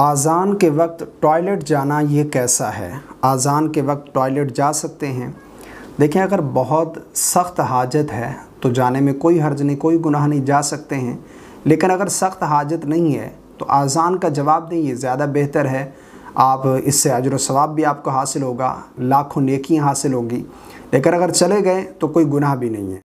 आज़ान के वक्त टॉयलेट जाना ये कैसा है आज़ान के वक्त टॉयलेट जा सकते हैं देखें अगर बहुत सख्त हाजत है तो जाने में कोई हर्ज नहीं कोई गुनाह नहीं जा सकते हैं लेकिन अगर सख्त हाजत नहीं है तो आज़ान का जवाब दें ये ज़्यादा बेहतर है आप इससे अजर सवाब भी आपको हासिल होगा लाखों नेकियां हासिल होगी लेकिन अगर चले गए तो कोई गुनाह भी नहीं है